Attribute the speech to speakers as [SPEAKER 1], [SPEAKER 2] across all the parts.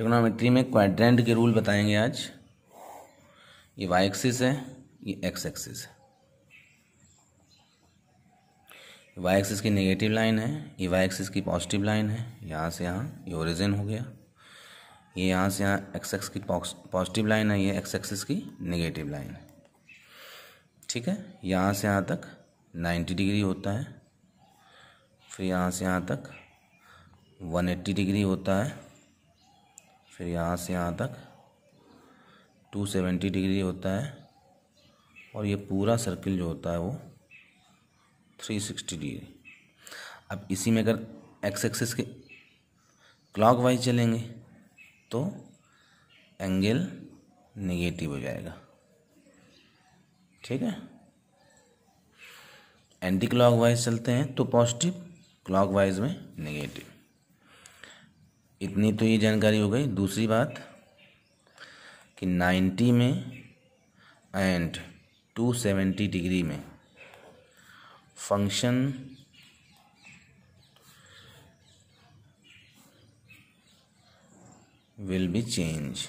[SPEAKER 1] trigonometry में quadrant के rule बताएंगे आज ये वाई एक्सिस है ये एक्स एक्सिस है वाई एक्सिस की नेगेटिव लाइन है ये वाई एक्सिस की पॉजिटिव लाइन है यहाँ से यहाँ ये ओरिजिन हो गया ये यहाँ से यहाँ एक्स एक्स की पॉजिटिव लाइन है ये एक्स एक्सिस की नेगेटिव लाइन है ठीक है यहाँ से यहाँ तक नाइन्टी डिग्री होता है फिर यहाँ से यहाँ तक वन एट्टी डिग्री होता है फिर यहाँ से यहाँ तक 270 डिग्री होता है और ये पूरा सर्किल जो होता है वो 360 डिग्री अब इसी में अगर एक्स एक्सिस के क्लॉकवाइज चलेंगे तो एंगल नेगेटिव हो जाएगा ठीक है एंटी क्लॉकवाइज चलते हैं तो पॉजिटिव क्लॉकवाइज में नेगेटिव इतनी तो ये जानकारी हो गई दूसरी बात कि 90 में एंड 270 डिग्री में फंक्शन विल बी चेंज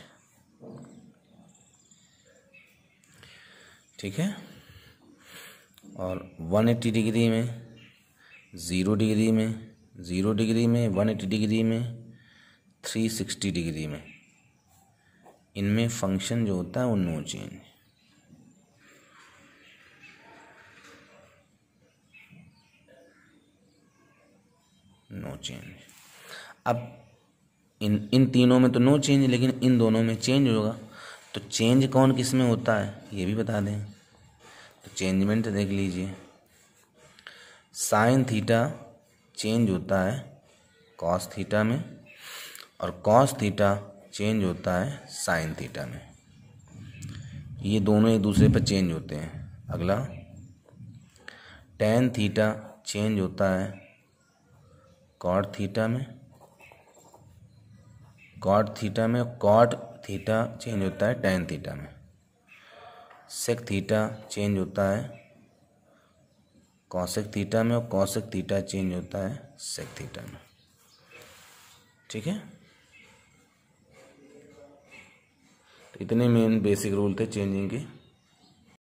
[SPEAKER 1] ठीक है और 180 डिग्री में ज़ीरो डिग्री में ज़ीरो डिग्री में 180 डिग्री में थ्री सिक्सटी डिग्री में इनमें फंक्शन जो होता है वो नो चेंज नो चेंज अब इन इन तीनों में तो नो चेंज लेकिन इन दोनों में चेंज होगा तो चेंज कौन किस में होता है ये भी बता दें तो चेंजमेंट तो देख लीजिए साइन थीटा चेंज होता है कॉस थीटा में और कॉस थीटा चेंज होता है साइन थीटा में ये दोनों एक दूसरे पर चेंज होते हैं अगला टेन थीटा चेंज होता है कॉट थीटा में कॉट थीटा में कॉट थीटा चेंज होता है टेन थीटा में सेक थीटा चेंज होता है कौशिक थीटा में और कौशिक थीटा चेंज होता है सेक थीटा में ठीक है इतने मेन बेसिक रूल थे चेंजिंग के